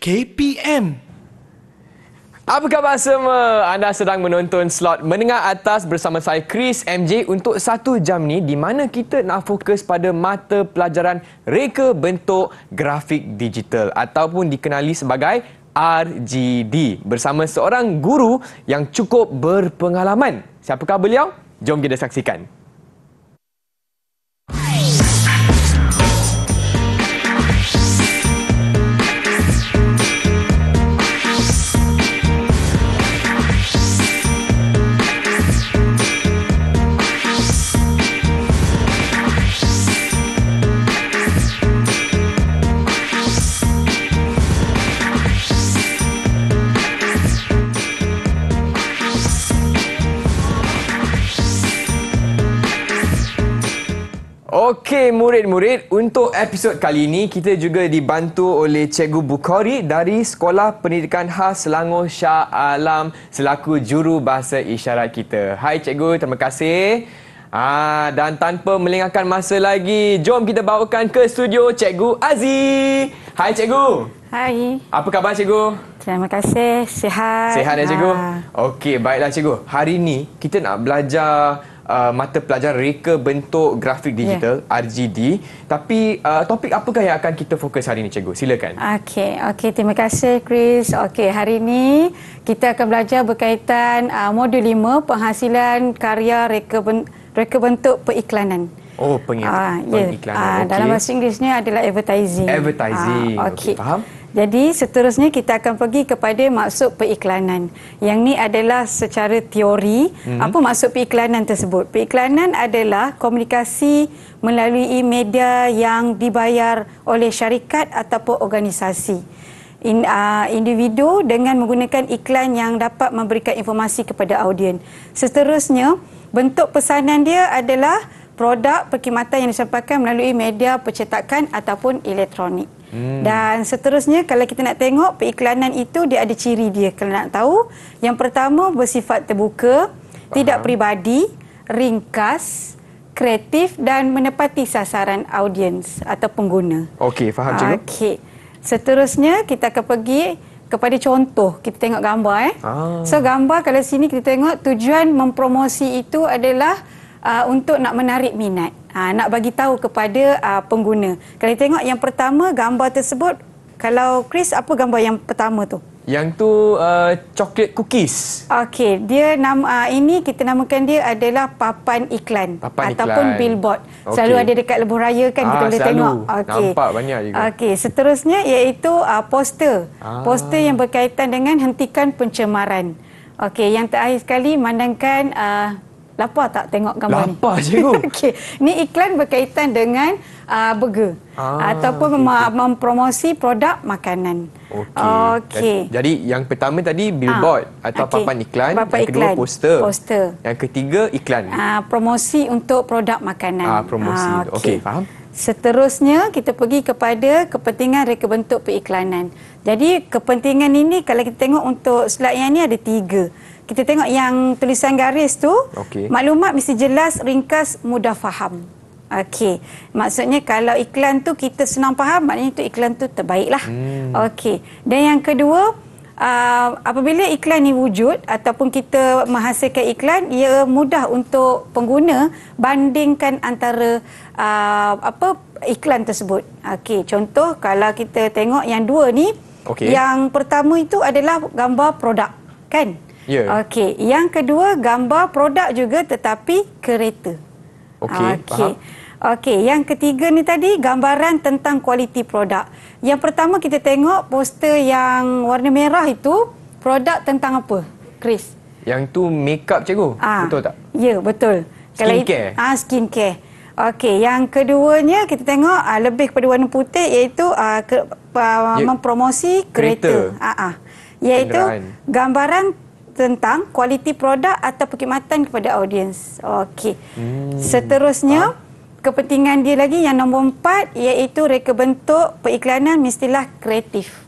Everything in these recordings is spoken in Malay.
KPM. Apa khabar semua? Anda sedang menonton slot Mendengar Atas bersama saya Chris MJ untuk satu jam ni di mana kita nak fokus pada mata pelajaran reka bentuk grafik digital ataupun dikenali sebagai RGD bersama seorang guru yang cukup berpengalaman. Siapakah beliau? Jom kita saksikan. Okey murid-murid, untuk episod kali ini kita juga dibantu oleh Cikgu Bukhari dari Sekolah Pendidikan Khas Selangor Shah Alam selaku juru bahasa isyarat kita. Hai cikgu, terima kasih. Ah dan tanpa melengahkan masa lagi, jom kita bawakan ke studio Cikgu Aziz. Hai cikgu. Hai. Apa khabar cikgu? Terima kasih. Sihat. Sihat ya cikgu? Okey, baiklah cikgu. Hari ini kita nak belajar Uh, mata pelajaran reka bentuk grafik ya. digital yeah. RGD tapi uh, topik apakah yang akan kita fokus hari ini cikgu silakan okey okey terima kasih Chris okey hari ini kita akan belajar berkaitan uh, modul 5 penghasilan karya reka, ben- reka bentuk periklanan oh pengik- uh, ah, ya. ah, pengiklanan yeah. okay. dalam bahasa Inggerisnya adalah advertising advertising uh, okey okay, faham jadi seterusnya kita akan pergi kepada maksud periklanan. Yang ni adalah secara teori mm-hmm. apa maksud periklanan tersebut. Periklanan adalah komunikasi melalui media yang dibayar oleh syarikat ataupun organisasi. In, uh, individu dengan menggunakan iklan yang dapat memberikan informasi kepada audiens. Seterusnya, bentuk pesanan dia adalah produk perkhidmatan yang disampaikan melalui media percetakan ataupun elektronik. Hmm. Dan seterusnya kalau kita nak tengok periklanan itu dia ada ciri dia kalau nak tahu. Yang pertama bersifat terbuka, Faham. tidak peribadi, ringkas, kreatif dan menepati sasaran audiens atau pengguna. Okey, faham cikgu? Okey. Seterusnya kita akan pergi kepada contoh kita tengok gambar eh. Ah. So gambar kalau sini kita tengok tujuan mempromosi itu adalah uh, untuk nak menarik minat uh, nak bagi tahu kepada uh, pengguna kalau tengok yang pertama gambar tersebut kalau Chris apa gambar yang pertama tu yang tu uh, coklat cookies. Okey, dia nama uh, ini kita namakan dia adalah papan iklan papan ataupun iklan. billboard. Okay. Selalu ada dekat lebuh raya kan ah, kita boleh tengok. Okey. Nampak banyak juga. Okey, seterusnya iaitu uh, poster. Ah. Poster yang berkaitan dengan hentikan pencemaran. Okey, yang terakhir sekali mandangkan uh, Lapar tak tengok gambar Lapa ni? Lapar cikgu. Okey. Ni iklan berkaitan dengan uh, burger. Ah, ataupun okay. mempromosi produk makanan. Okey. Okay. Jadi yang pertama tadi billboard ah, atau okay. papan iklan. Papan yang kedua poster. Poster. Yang ketiga iklan. Ah, promosi untuk produk makanan. Ah, promosi. Ah, Okey. Okay, faham? Seterusnya kita pergi kepada kepentingan reka bentuk periklanan. Jadi kepentingan ini kalau kita tengok untuk slide yang ini ada tiga kita tengok yang tulisan garis tu okay. maklumat mesti jelas ringkas mudah faham Okey, maksudnya kalau iklan tu kita senang faham, maknanya tu iklan tu terbaiklah. Hmm. Okey, dan yang kedua, uh, apabila iklan ni wujud ataupun kita menghasilkan iklan, ia mudah untuk pengguna bandingkan antara uh, apa iklan tersebut. Okey, contoh kalau kita tengok yang dua ni, okay. yang pertama itu adalah gambar produk, kan? Yeah. Okey, yang kedua gambar produk juga tetapi kereta. Okey. Okey. Okey, yang ketiga ni tadi gambaran tentang kualiti produk. Yang pertama kita tengok poster yang warna merah itu produk tentang apa? Chris. Yang tu makeup cikgu. Aa, ah, betul tak? Ya, yeah, betul. Skincare. Ah, skincare. Okey, yang keduanya kita tengok aa, ah, lebih kepada warna putih iaitu aa, ah, ke, aa, ya. mempromosi kereta. Ah, Aa, aa. Iaitu Kenderaan. gambaran tentang kualiti produk atau perkhidmatan kepada audiens. Okey. Hmm. Seterusnya, ha? kepentingan dia lagi yang nombor empat iaitu reka bentuk periklanan mestilah kreatif.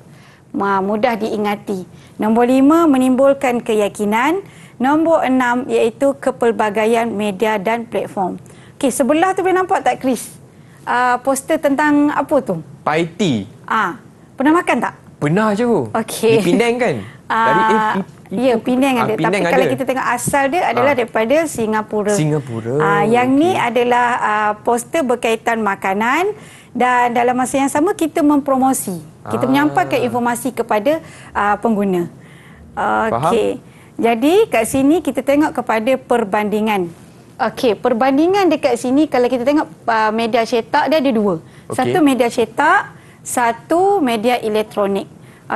Mudah diingati. Nombor lima, menimbulkan keyakinan. Nombor enam iaitu kepelbagaian media dan platform. Okey, sebelah tu boleh nampak tak Chris? Uh, poster tentang apa tu? Paiti. Ah, ha. pernah makan tak? Pernah je. Okey. Di Penang kan? Uh, Dari eh, Ya, yeah, Penang ah, ada. Ah, Penang Tapi ada. kalau kita tengok asal dia adalah ah. daripada Singapura. Singapura. Ah, yang ni adalah ah, poster berkaitan makanan dan dalam masa yang sama kita mempromosi. Kita ah. menyampaikan informasi kepada ah, pengguna. Okey. Jadi kat sini kita tengok kepada perbandingan. Okey, perbandingan dekat sini kalau kita tengok uh, media cetak dia ada dua. Okay. Satu media cetak, satu media elektronik.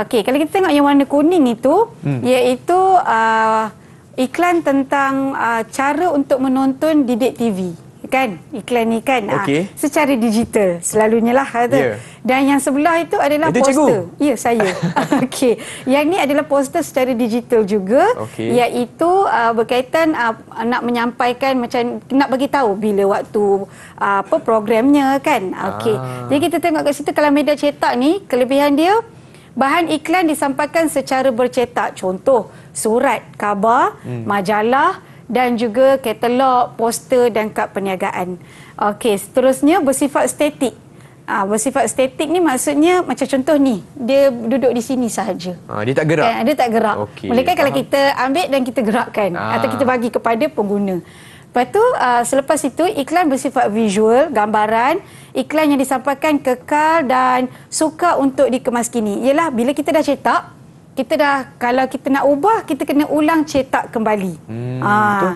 Okey, kalau kita tengok yang warna kuning itu, hmm. iaitu uh, iklan tentang uh, cara untuk menonton didik TV. Kan? Iklan ni kan? Ah, okay. Uh, secara digital selalunya lah. Yeah. Dan yang sebelah itu adalah itu poster. Ya, yeah, saya. Okey. Yang ni adalah poster secara digital juga. Okay. Iaitu uh, berkaitan uh, nak menyampaikan macam nak bagi tahu bila waktu uh, apa programnya kan? Okey. Ah. Jadi kita tengok kat situ kalau media cetak ni, kelebihan dia... Bahan iklan disampaikan secara bercetak. Contoh, surat, khabar, hmm. majalah dan juga katalog, poster dan kad perniagaan. Okey, seterusnya bersifat statik. Ah ha, bersifat statik ni maksudnya macam contoh ni, dia duduk di sini sahaja. Ha, dia tak gerak. Eh, dia tak gerak. Okay, Melainkan kalau kita ambil dan kita gerakkan ha. atau kita bagi kepada pengguna. Lepas tu uh, selepas itu iklan bersifat visual, gambaran, iklan yang disampaikan kekal dan suka untuk dikemas dikemaskini. Ialah bila kita dah cetak kita dah kalau kita nak ubah kita kena ulang cetak kembali. Hmm, ha.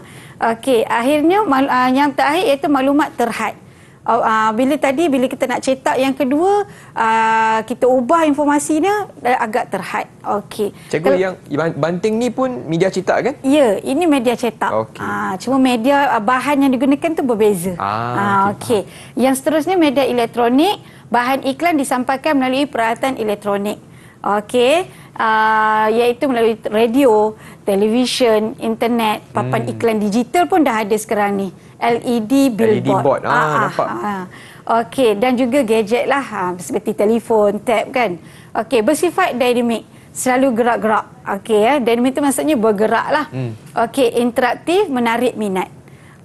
Okey, akhirnya uh, yang terakhir iaitu maklumat terhad. Hmm uh, uh, bila tadi bila kita nak cetak yang kedua uh, kita ubah informasinya uh, agak terhad. Okay. Cikgu Kalau, yang banting ni pun media cetak kan? Ya, yeah, ini media cetak. Okay. Uh, ah, cuma media uh, bahan yang digunakan tu berbeza. Ah, uh, okey. Okay. Yang seterusnya media elektronik, bahan iklan disampaikan melalui peralatan elektronik. Okay uh, iaitu melalui radio, televisyen, internet, papan hmm. iklan digital pun dah ada sekarang ni. LED billboard. LED board. Ah, ah, ah, nampak. Ah, Okey, dan juga gadget lah ha, seperti telefon, tab kan. Okey, bersifat dynamic, selalu gerak-gerak. Okey, eh. dynamic tu maksudnya bergerak lah. Hmm. Okey, interaktif, menarik minat.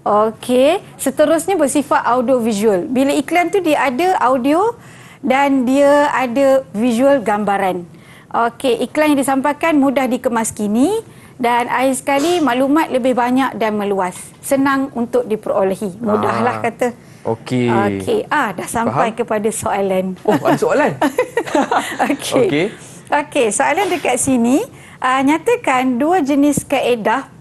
Okey, seterusnya bersifat audio visual. Bila iklan tu dia ada audio dan dia ada visual gambaran. Okey, iklan yang disampaikan mudah dikemas kini dan akhir sekali maklumat lebih banyak dan meluas. Senang untuk diperolehi. Mudahlah ah. kata. Okey. Okey. Ah, dah sampai Faham? kepada soalan. Oh, ada soalan. Okey. Okey. Okey, soalan dekat sini, uh, nyatakan dua jenis kaedah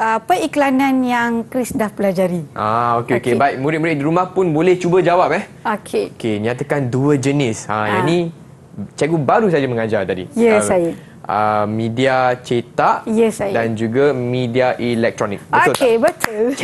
uh, ah, iklanan yang Chris dah pelajari. Ah, okey okey. Okay. Baik, murid-murid di rumah pun boleh cuba jawab eh. Okey. Okey, nyatakan dua jenis. Ha, ah. yang ah. ni cikgu baru saja mengajar tadi. Ya, yes, uh, saya. Uh, media cetak yes, dan juga media elektronik. Betul okay, tak? betul.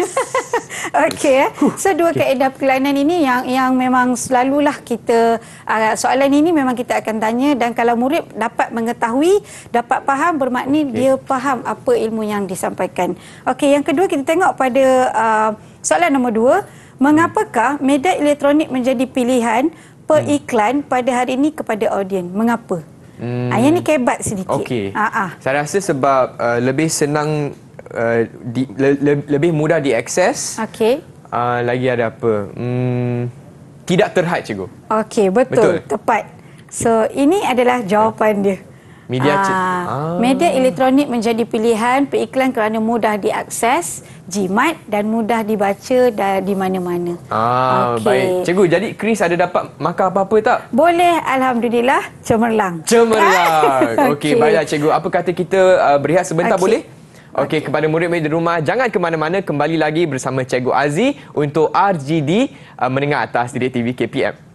Okey, eh. so dua okay. kaedah pelayanan ini yang yang memang selalulah kita uh, soalan ini memang kita akan tanya dan kalau murid dapat mengetahui, dapat faham bermakna okay. dia faham apa ilmu yang disampaikan. Okey, yang kedua kita tengok pada uh, soalan nombor dua, mengapakah media elektronik menjadi pilihan per hmm. iklan pada hari ini kepada audiens. Mengapa? Hmm. Ah, yang ni kebat sedikit. Okey. Uh-huh. Saya rasa sebab uh, lebih senang, uh, di, le, le, lebih mudah diakses. Okey. Uh, lagi ada apa? Hmm, tidak terhad, cikgu. Okey, betul, betul. Tepat. So, ini adalah jawapan dia. Media uh, ah. media elektronik menjadi pilihan periklan kerana mudah diakses, jimat dan mudah dibaca di mana-mana. Ah, okay. baik. Cikgu, jadi Chris ada dapat makan apa-apa tak? Boleh, Alhamdulillah. Cemerlang. Cemerlang. Okey, okay. baiklah cikgu. Apa kata kita uh, berehat sebentar okay. boleh? Okey, okay. kepada murid-murid di rumah, jangan ke mana-mana. Kembali lagi bersama Cikgu Aziz untuk RGD uh, Mendengar Atas Didik TV KPM.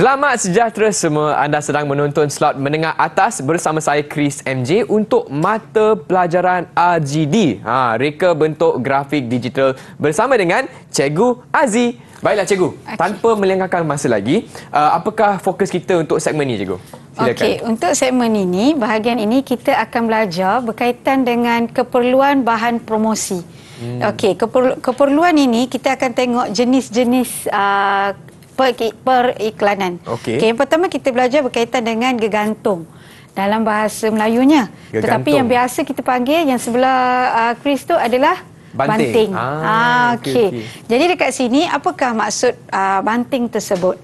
Selamat sejahtera semua. Anda sedang menonton slot menengah atas bersama saya Chris MJ untuk mata pelajaran RGD. Ha, reka bentuk grafik digital bersama dengan Cikgu Aziz. Baiklah Cikgu, okay. tanpa melengahkan masa lagi, uh, apakah fokus kita untuk segmen ini Cikgu? Okey, untuk segmen ini, bahagian ini kita akan belajar berkaitan dengan keperluan bahan promosi. Hmm. Okey, keperlu- keperluan ini kita akan tengok jenis-jenis uh, per, periklanan. Okey. Okay, yang pertama kita belajar berkaitan dengan gegantung dalam bahasa Melayunya. Gegantung. Tetapi yang biasa kita panggil yang sebelah ah, Kris tu adalah banting. banting. Ah, ah okey. Okay. Jadi dekat sini apakah maksud uh, banting tersebut?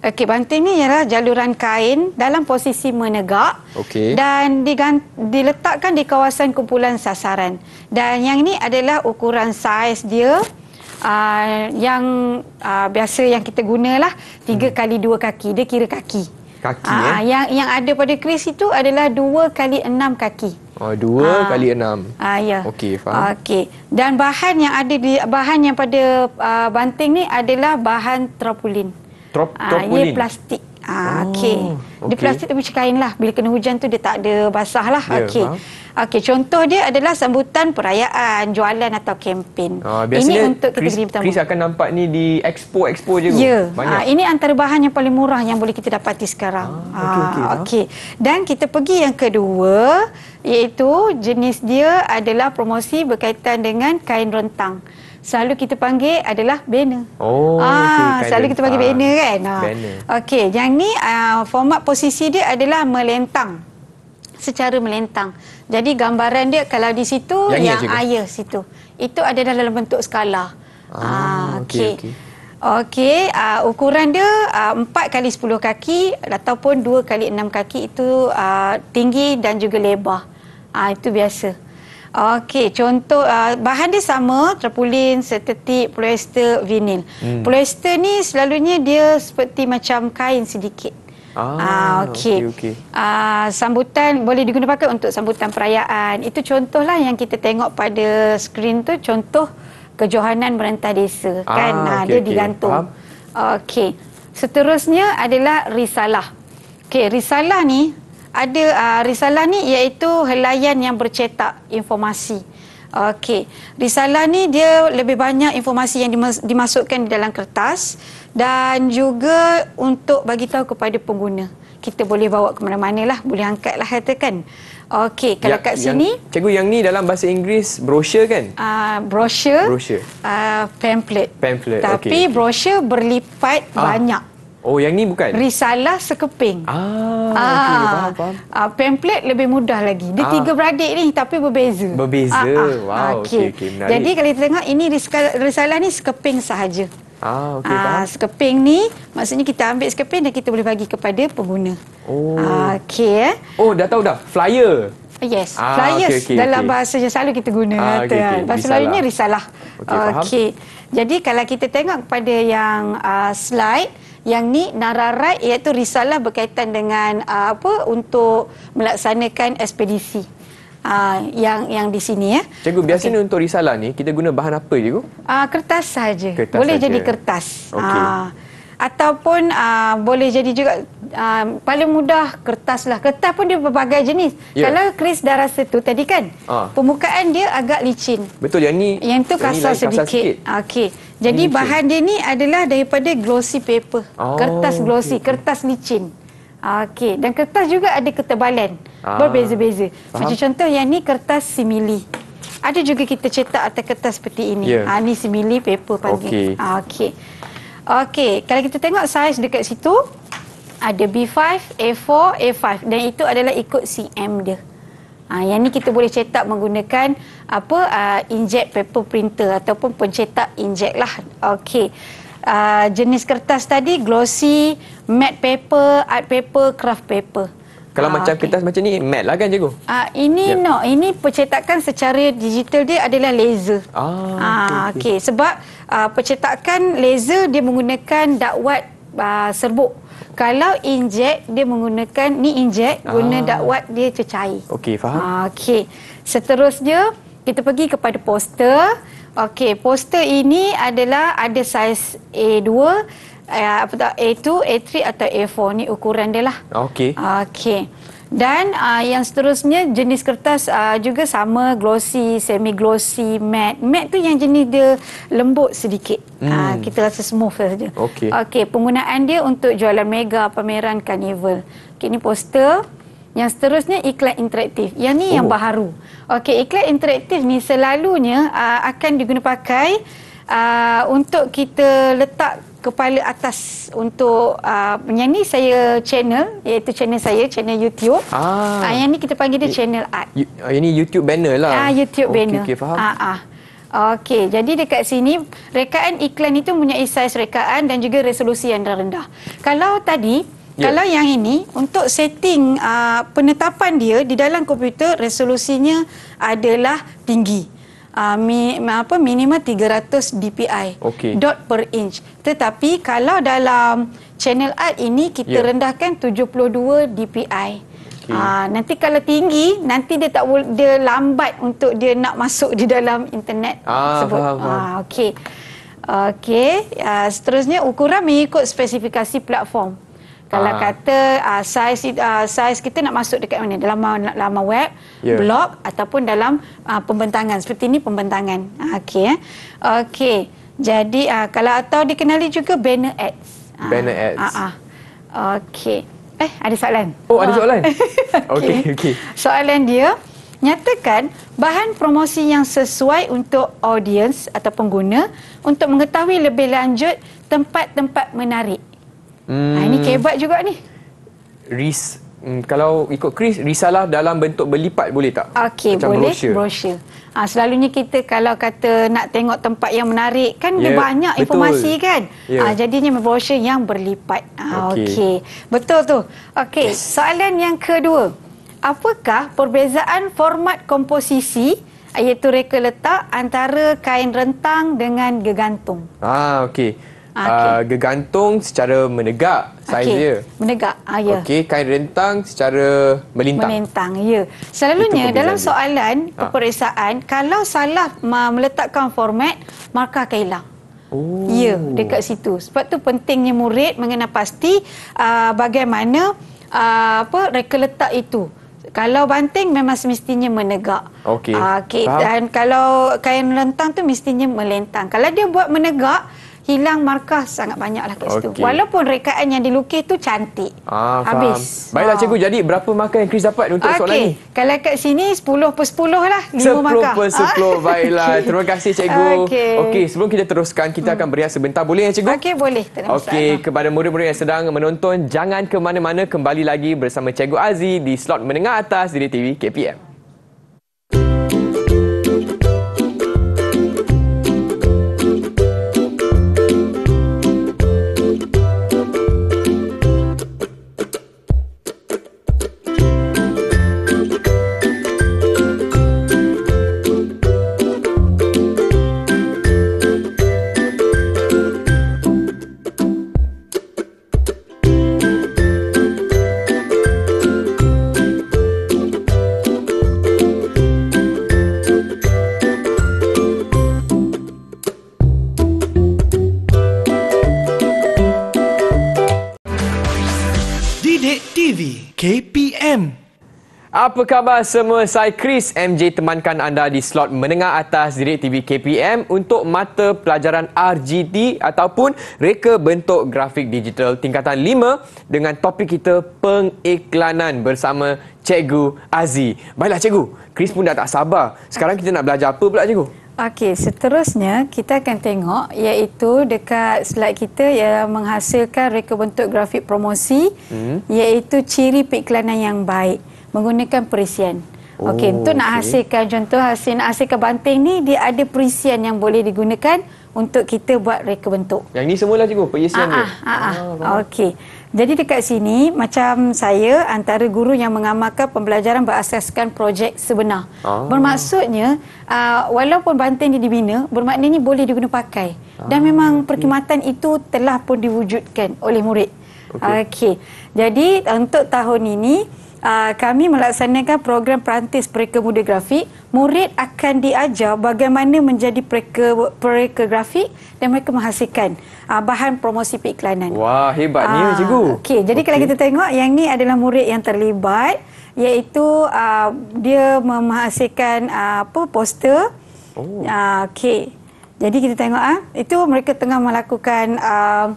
Okey, banting ni ialah jaluran kain dalam posisi menegak okay. dan diletakkan di kawasan kumpulan sasaran. Dan yang ini adalah ukuran saiz dia uh, yang uh, biasa yang kita gunalah tiga hmm. kali dua kaki dia kira kaki kaki uh, eh? yang yang ada pada kris itu adalah dua kali enam kaki oh dua uh, kali enam ah uh, ya okey faham okey dan bahan yang ada di bahan yang pada uh, banting ni adalah bahan tropulin Trop, tropulin uh, plastik Ah, Oh, okay. Dia plastik tapi macam kain lah. Bila kena hujan tu dia tak ada basah lah. Yeah, okay Huh? Okey, contoh dia adalah sambutan perayaan, jualan atau kempen. Ah, ini untuk kita beri pertama. Chris akan nampak ni di expo-expo je. Ya. Yeah. Ah, ini antara bahan yang paling murah yang boleh kita dapati sekarang. Ah, okey. Ah, okay, okay. Huh? Dan kita pergi yang kedua iaitu jenis dia adalah promosi berkaitan dengan kain rentang selalu kita panggil adalah banner. Oh, ah, okay. selalu kita panggil ah, banner kan. Ah. Banner. Okey, yang ni uh, format posisi dia adalah melentang. Secara melentang. Jadi gambaran dia kalau di situ yang, yang ayah situ. Itu ada dalam bentuk skala. Ah, ah okey. Okey, okay, uh, ukuran dia uh, kali sepuluh kaki ataupun dua kali enam kaki itu uh, tinggi dan juga lebar. Ah, uh, itu biasa. Okey, contoh uh, bahan dia sama, terpulin, setetik, polyester, vinil. Hmm. Polyester ni selalunya dia seperti macam kain sedikit. Ah, ah okey. Okay, okay. Ah, sambutan boleh diguna pakai untuk sambutan perayaan. Itu contohlah yang kita tengok pada skrin tu contoh kejohanan merentah desa ah, kan. Okay, ah, dia okay. digantung. Okey. Seterusnya adalah risalah. Okey, risalah ni ada uh, risalah ni iaitu helaian yang bercetak informasi. Okey, risalah ni dia lebih banyak informasi yang dimas- dimasukkan di dalam kertas dan juga untuk bagi tahu kepada pengguna. Kita boleh bawa ke mana-mana lah, boleh angkat lah katakan. Okey, kalau ya, kat sini. Yang, cikgu, yang ni dalam bahasa Inggeris, brosur kan? Uh, ah, brosur. Brosur. Uh, ah, pamphlet. Pamphlet, Tapi okay, okay. brosur berlipat ah. banyak. Oh yang ni bukan? Risalah sekeping. Ah, ah, okay, faham, faham. ah pamplet lebih mudah lagi. Dia ah. tiga beradik ni tapi berbeza. Berbeza. Ah, ah. Wow, ah, okey okay, okay, Jadi kalau kita tengok ini risalah ni sekeping sahaja. Ah, okay, ah, sekeping ni maksudnya kita ambil sekeping dan kita boleh bagi kepada pengguna. Oh. Ah, okay, eh. Oh, dah tahu dah. Flyer. Yes, ah, flyers okay, okay, dalam okay. bahasa yang selalu kita guna. Ah, okay, okay. Bahasa Melayu ni risalah. Okey, okay. Jadi kalau kita tengok pada yang uh, slide, yang ni nararat iaitu risalah berkaitan dengan uh, apa untuk melaksanakan ekspedisi uh, yang yang di sini ya. Cikgu biasanya okay. untuk risalah ni kita guna bahan apa cikgu? Uh, kertas saja. Boleh sahaja. jadi kertas. Okay. Uh, ataupun uh, boleh jadi juga uh, paling mudah kertas lah kertas pun dia berbagai jenis yeah. kalau Chris dah rasa tadi kan uh. permukaan dia agak licin betul yang ni yang tu kasar, ni kasar sedikit, sedikit. okey jadi licin. bahan dia ni adalah daripada glossy paper. Oh, kertas glossy, okay. kertas licin. Okey, dan kertas juga ada ketebalan. Ah, Berbeza-beza. Macam contoh yang ni kertas simili. Ada juga kita cetak atas kertas seperti ini. Yeah. Ya. Ha, ni simili paper panggil. Okey. Ah, okey. Okey, kalau kita tengok saiz dekat situ ada B5, A4, A5 dan itu adalah ikut CM dia. Oh. Uh, yang ni kita boleh cetak menggunakan apa uh, ah, inkjet paper printer ataupun pencetak inkjet lah. Okey. Uh, jenis kertas tadi glossy, matte paper, art paper, craft paper. Kalau ah, macam okay. kertas macam ni matte lah kan cikgu? Ah ini yep. Ya. no, ini pencetakan secara digital dia adalah laser. Ah, ah okey okay. okay. sebab ah, pencetakan laser dia menggunakan dakwat ah, serbuk. Hmm. Kalau injek dia menggunakan ni injek ah. guna dakwat dia cecair. Okey, faham? Ah, Okey. Seterusnya kita pergi kepada poster. Okey, poster ini adalah ada saiz A2 eh, apa tak A2, A3 atau A4 ni ukuran dia lah. Okey. Okey. Dan uh, yang seterusnya jenis kertas uh, juga sama glossy, semi glossy, matte. Matte tu yang jenis dia lembut sedikit. Ah, hmm. Uh, kita rasa smooth saja. Okey. Okey, penggunaan dia untuk jualan mega pameran carnival. Okay, ini poster. Yang seterusnya iklan interaktif. Yang ni oh. yang baharu. Okey, iklan interaktif ni selalunya uh, akan digunakan pakai uh, untuk kita letak kepala atas untuk uh, yang saya channel iaitu channel saya channel YouTube. Ah uh, yang ni kita panggil dia y- channel art. Y- oh, ini YouTube banner lah. Ah uh, YouTube okay, oh, banner. Okey faham. Ah uh, uh. Okey, jadi dekat sini rekaan iklan itu punya saiz rekaan dan juga resolusi yang rendah. Kalau tadi Yeah. Kalau yang ini untuk setting uh, penetapan dia di dalam komputer resolusinya adalah tinggi uh, mi, apa minima 300 dpi okay. dot per inch tetapi kalau dalam channel art ini kita yeah. rendahkan 72 dpi Okay. Aa, nanti kalau tinggi nanti dia tak dia lambat untuk dia nak masuk di dalam internet ah, sebut. Faham, faham. Ah okey. Okey, ah, seterusnya ukuran mengikut spesifikasi platform. Kalau ha. kata uh, ah, size uh, ah, size kita nak masuk dekat mana? Dalam lama web, yeah. blog ataupun dalam uh, pembentangan. Seperti ini pembentangan. Okey. Eh. Okey. Jadi uh, kalau atau dikenali juga banner ads. Banner ads. Uh, uh. Okey. Eh, ada soalan? Oh, ada soalan? okey. Okay. Soalan dia, nyatakan bahan promosi yang sesuai untuk audiens atau pengguna untuk mengetahui lebih lanjut tempat-tempat menarik. Hmm. Ha, ini kebat juga ni. Ris, hmm, kalau ikut Chris, risalah dalam bentuk berlipat boleh tak? Okey, boleh. Brochure. brosur. Ha, ah, selalunya kita kalau kata nak tengok tempat yang menarik, kan yeah, banyak betul. informasi kan? Yeah. Ya. Ha, jadinya brosur yang berlipat. Ha, Okey. Okay. Betul tu. Okay, yes. soalan yang kedua. Apakah perbezaan format komposisi iaitu reka letak antara kain rentang dengan gegantung? Ah, okay. Ah, ah, okay. Uh, gegantung secara menegak saiz okay. dia. Menegak, ah, ya. Okey, kain rentang secara melintang. Melintang, ya. Selalunya dalam dia. soalan ah. peperiksaan, ha. kalau salah meletakkan format, markah akan hilang. Oh. Ya, dekat situ. Sebab tu pentingnya murid mengenal pasti uh, bagaimana uh, apa reka letak itu. Kalau banting memang semestinya menegak. Okey. Uh, okay. Dan kalau kain rentang tu mestinya melentang. Kalau dia buat menegak, hilang markah sangat banyak lah kat okay. situ. Walaupun rekaan yang dilukis tu cantik. Ah, Habis. Faham. Baiklah ah. cikgu, jadi berapa markah yang Chris dapat untuk okay. soalan ni? Kalau kat sini 10 per 10 lah. 5 markah. 10 per 10, ah. baiklah. okay. Terima kasih cikgu. Okey, okay, sebelum kita teruskan, kita hmm. akan berehat sebentar. Boleh ya cikgu? Okey, boleh. Okey, kepada murid-murid yang sedang menonton, jangan ke mana-mana kembali lagi bersama cikgu Aziz di slot menengah atas di TV KPM. Apa khabar semua? Saya Chris MJ temankan anda di slot menengah atas Direk TV KPM untuk mata pelajaran RGT ataupun Reka Bentuk Grafik Digital tingkatan 5 dengan topik kita pengiklanan bersama Cikgu Azi. Baiklah Cikgu, Chris pun dah tak sabar. Sekarang kita nak belajar apa pula Cikgu? Okey, seterusnya kita akan tengok iaitu dekat slide kita yang menghasilkan reka bentuk grafik promosi hmm. iaitu ciri pengiklanan yang baik menggunakan perisian. Oh, okey, untuk okay. nak hasilkan contoh hasil nak hasilkan banting ni dia ada perisian yang boleh digunakan untuk kita buat reka bentuk. Yang ni semualah cikgu, perisian ni. Ah, ah, ah, ah. ah okey. Jadi dekat sini macam saya antara guru yang mengamalkan pembelajaran berasaskan projek sebenar. Ah. Bermaksudnya uh, walaupun banting ni dibina bermakna bermaknanya boleh digunapakai ah. dan memang perkhidmatan itu telah pun diwujudkan oleh murid. Okey. Okay. Jadi untuk tahun ini uh, kami melaksanakan program perantis pereka muda grafik, murid akan diajar bagaimana menjadi pereka, pereka grafik dan mereka menghasilkan uh, bahan promosi periklanan. Wah, hebatnya uh, cikgu. Okey, jadi okay. kalau kita tengok yang ni adalah murid yang terlibat iaitu uh, dia menghasilkan uh, apa poster. Oh. Uh, Okey. Jadi kita tengok ah, uh, itu mereka tengah melakukan uh,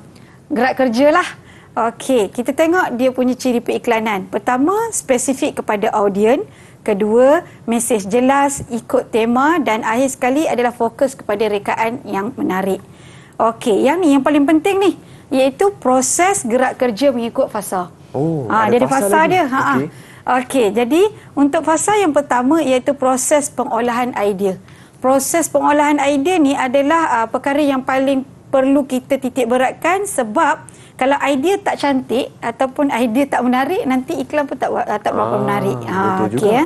gerak kerja lah. Okey, kita tengok dia punya ciri periklanan. Pertama, spesifik kepada audiens. Kedua, mesej jelas ikut tema dan akhir sekali adalah fokus kepada rekaan yang menarik. Okey, yang ni yang paling penting ni iaitu proses gerak kerja mengikut fasa. Oh, ha, ada, dia ada fasa, fasa dia. Ha, Okey. Okey, jadi untuk fasa yang pertama iaitu proses pengolahan idea. Proses pengolahan idea ni adalah uh, perkara yang paling perlu kita titik beratkan sebab kalau idea tak cantik ataupun idea tak menarik nanti iklan pun tak tak berapa ah, menarik. Ha okey ya.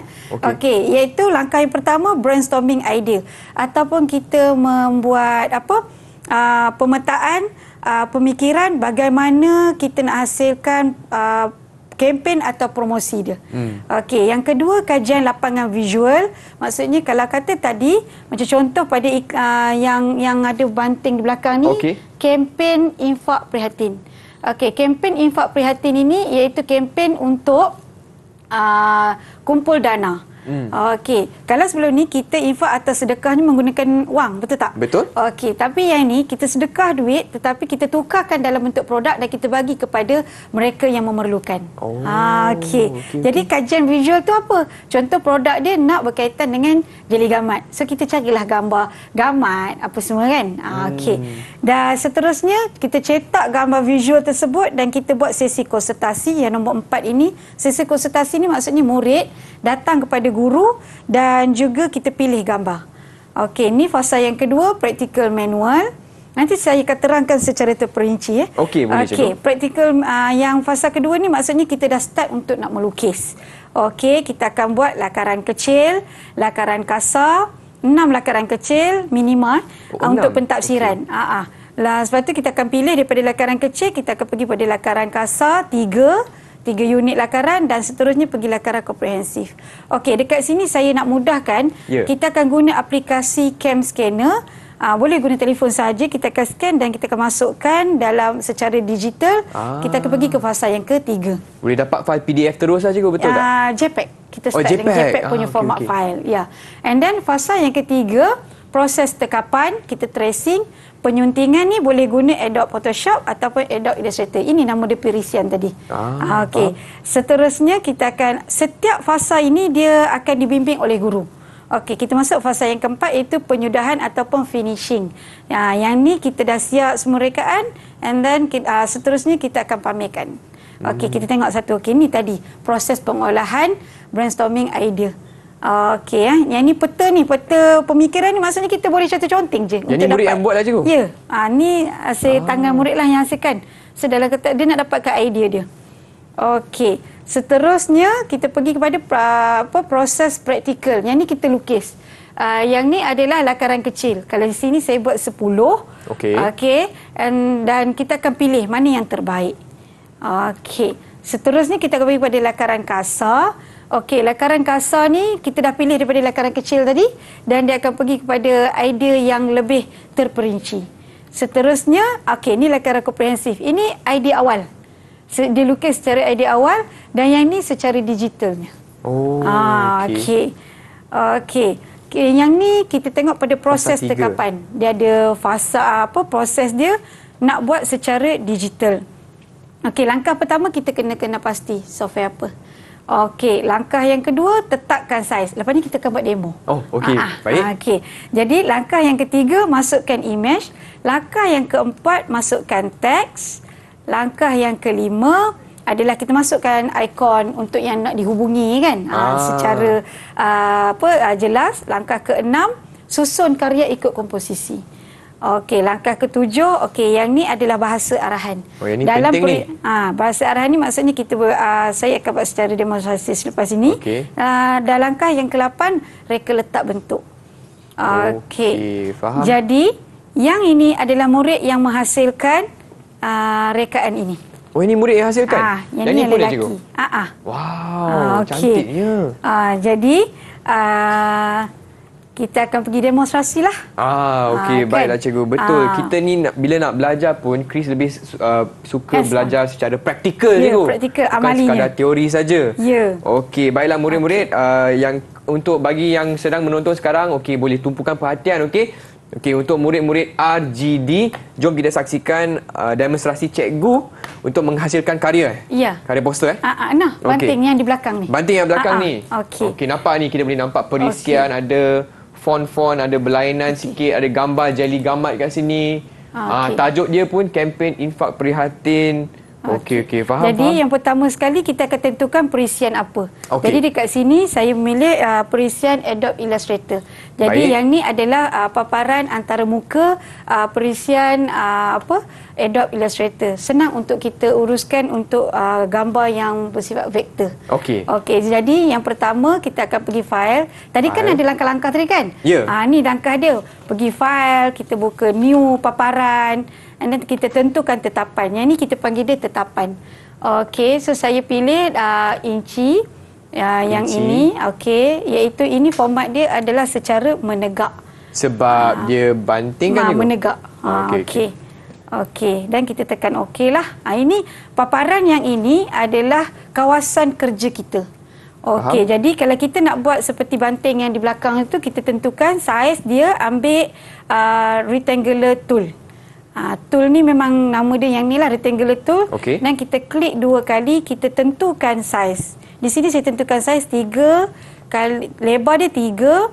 Okey, iaitu langkah yang pertama brainstorming idea ataupun kita membuat apa uh, pemetaan uh, pemikiran bagaimana kita nak hasilkan uh, kempen atau promosi dia. Hmm. Okey, yang kedua kajian lapangan visual. Maksudnya kalau kata tadi macam contoh pada uh, yang yang ada banting di belakang ni, okay. kempen infak prihatin. Okey, kempen infak prihatin ini iaitu kempen untuk uh, kumpul dana. Hmm. Okey, kalau sebelum ni kita infak atas sedekah ni menggunakan wang, betul tak? Betul. Okey, tapi yang ni kita sedekah duit tetapi kita tukarkan dalam bentuk produk dan kita bagi kepada mereka yang memerlukan. Oh. Ah, okey. Okay. Jadi kajian visual tu apa? Contoh produk dia nak berkaitan dengan jeli gamat. So kita carilah gambar gamat apa semua kan? Ah, hmm. okey. Dan seterusnya kita cetak gambar visual tersebut dan kita buat sesi konsultasi yang nombor empat ini. Sesi konsultasi ni maksudnya murid datang kepada guru dan juga kita pilih gambar. Okey, ni fasa yang kedua, practical manual. Nanti saya akan terangkan secara terperinci. Eh. Okey, boleh okay, cikgu. Practical uh, yang fasa kedua ni maksudnya kita dah start untuk nak melukis. Okey, kita akan buat lakaran kecil, lakaran kasar, enam lakaran kecil minimal oh, uh, untuk pentafsiran. Okay. Uh-huh. Ah. Lah, sebab tu kita akan pilih daripada lakaran kecil, kita akan pergi pada lakaran kasar, tiga, tiga unit lakaran dan seterusnya pergi lakaran komprehensif. Okey, dekat sini saya nak mudahkan. Yeah. Kita akan guna aplikasi Cam Scanner. Ha, boleh guna telefon saja kita akan scan dan kita akan masukkan dalam secara digital. Ah. Kita akan pergi ke fasa yang ketiga. Boleh dapat file PDF terus saja ke betul uh, tak? JPEG. Kita oh, start oh, JPEG. dengan JPEG ah, punya okay, format okay. file. Ya. Yeah. And then fasa yang ketiga proses tekapan, kita tracing, penyuntingan ni boleh guna Adobe Photoshop ataupun Adobe Illustrator. Ini nama dia perisian tadi. Ah, ah Okey. Seterusnya kita akan setiap fasa ini dia akan dibimbing oleh guru. Okey, kita masuk fasa yang keempat iaitu penyudahan ataupun finishing. Ya, yang ni kita dah siap semua rekaan and then kita, uh, seterusnya kita akan pamerkan. Okey, hmm. kita tengok satu. Okey, ni tadi proses pengolahan brainstorming idea. Okey, eh. yang ni peta ni, peta pemikiran ni maksudnya kita boleh contoh conteng. je. Yang ni murid yang buat lah cikgu? Ya, ha, ni hasil ah. tangan murid lah yang hasilkan. So dalam kata, dia nak dapatkan idea dia. Okey, seterusnya kita pergi kepada pra, apa proses praktikal. Yang ni kita lukis. Uh, yang ni adalah lakaran kecil. Kalau di sini saya buat 10. Okey. Okey, and, dan kita akan pilih mana yang terbaik. Okey, seterusnya kita pergi kepada lakaran kasar. Okey, lakaran kasar ni kita dah pilih daripada lakaran kecil tadi dan dia akan pergi kepada idea yang lebih terperinci. Seterusnya, okey, ni lakaran komprehensif. Ini idea awal. Dia lukis secara idea awal dan yang ni secara digitalnya. Oh, ah, okey. Okey. Okay. okay. yang ni kita tengok pada proses tekapan. Dia ada fasa apa proses dia nak buat secara digital. Okey, langkah pertama kita kena kena pasti software apa. Okey, langkah yang kedua tetapkan saiz. Lepas ni kita akan buat demo. Oh, okey. Ah, ah. Baik. Okey. Jadi langkah yang ketiga masukkan image, langkah yang keempat masukkan teks, langkah yang kelima adalah kita masukkan ikon untuk yang nak dihubungi kan ah. ah. secara apa jelas, langkah keenam susun karya ikut komposisi. Okey, langkah ketujuh. Okey, yang ni adalah bahasa arahan. Oh, yang ni Dalam penting ni. Ha, bahasa arahan ni maksudnya kita ber, uh, saya akan buat secara demonstrasi selepas ini. Okey. Uh, dan langkah yang ke-8, reka letak bentuk. Okey, okay, faham. Jadi, yang ini adalah murid yang menghasilkan uh, rekaan ini. Oh, ini murid yang hasilkan? Ah, yang ini pun lelaki. Ah, ah. Wow, ah, okay. cantiknya. Ah, jadi, uh, kita akan pergi demonstrasi lah. Ah, okey. Ha, Baiklah, kan? cikgu. Betul. Ha. Kita ni nak, bila nak belajar pun, Chris lebih uh, suka yes, belajar ha. secara praktikal. Ya, yeah, praktikal. Bukan amalinya. sekadar teori saja. Ya. Yeah. Okey. Baiklah, murid-murid. Okay. Uh, yang Untuk bagi yang sedang menonton sekarang, okey, boleh tumpukan perhatian, okey? Okey, untuk murid-murid RGD, jom kita saksikan uh, demonstrasi cikgu untuk menghasilkan karya. Eh? Ya. Yeah. Karya poster, eh? Ah, ah, nah, banting okay. yang di belakang ni. Banting yang belakang ah, ah. ni. Ah, okey. Okey, nampak ni? Kita boleh nampak perisian okay. ada font-font, ada belainan okay. sikit, ada gambar jeli gamat kat sini. Ah, okay. ah, tajuk dia pun kempen infak prihatin. Okey, okey, faham. Jadi faham. yang pertama sekali kita akan tentukan perisian apa. Okay. Jadi dekat sini saya memilih uh, perisian Adobe Illustrator. Jadi Baik. yang ni adalah uh, paparan antara muka uh, perisian uh, apa Adobe Illustrator. Senang untuk kita uruskan untuk uh, gambar yang bersifat vektor. Okey. Okey, jadi yang pertama kita akan pergi file. Tadi kan file. kan ada langkah-langkah tadi kan? Ya. Yeah. Uh, ni langkah dia. Pergi file, kita buka new paparan and then kita tentukan tetapan. Yang ni kita panggil dia tetapan. Okay, so saya pilih uh, inci uh, yang inci. ini. Okay, iaitu ini format dia adalah secara menegak. Sebab uh, dia banting kan? Ha, menegak. Ha, ah, Okay. Okay. Okey, dan kita tekan okey lah. Ha, ini paparan yang ini adalah kawasan kerja kita. Okey, jadi kalau kita nak buat seperti banting yang di belakang itu, kita tentukan saiz dia ambil uh, rectangular tool. Uh, tool ni memang nama dia yang ni lah, rectangular tool. Okay. Dan kita klik dua kali, kita tentukan size. Di sini saya tentukan size tiga, kali, lebar dia tiga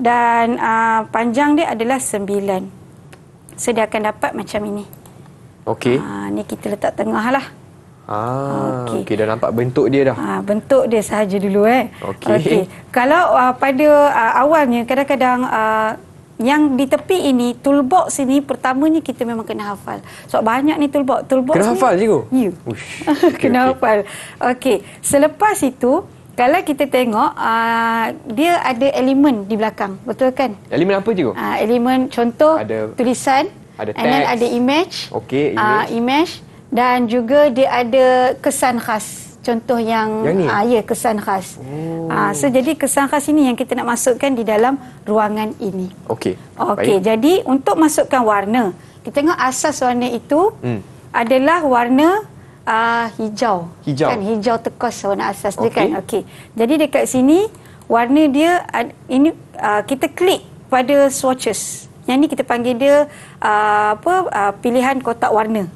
dan uh, panjang dia adalah sembilan. So, dia akan dapat macam ini. Okey. Uh, ni kita letak tengah lah. Ah, okey. Okay, dah nampak bentuk dia dah. Ah, bentuk dia sahaja dulu eh. Okey. Okay. Kalau uh, pada uh, awalnya kadang-kadang uh, yang di tepi ini toolbox sini pertamanya kita memang kena hafal. Sebab so, banyak ni toolbox, toolbox kena ni. Hafal, cikgu. Ush, okay, kena okay. hafal hafal. Okey, selepas itu kalau kita tengok uh, dia ada elemen di belakang, betul kan? Elemen apa cikgu? Ah uh, elemen contoh ada, tulisan, ada text, and then ada image. Okey, ah, image. Uh, image dan juga dia ada kesan khas contoh yang, yang uh, ya kesan khas. Oh. Ah uh, so jadi kesan khas ini yang kita nak masukkan di dalam ruangan ini. Okey. Okey, jadi untuk masukkan warna, kita tengok asas warna itu hmm. adalah warna uh, hijau. hijau. Kan hijau tekos warna asas okay. dia kan. Okey. Jadi dekat sini warna dia uh, ini uh, kita klik pada swatches. Yang ni kita panggil dia uh, apa uh, pilihan kotak warna.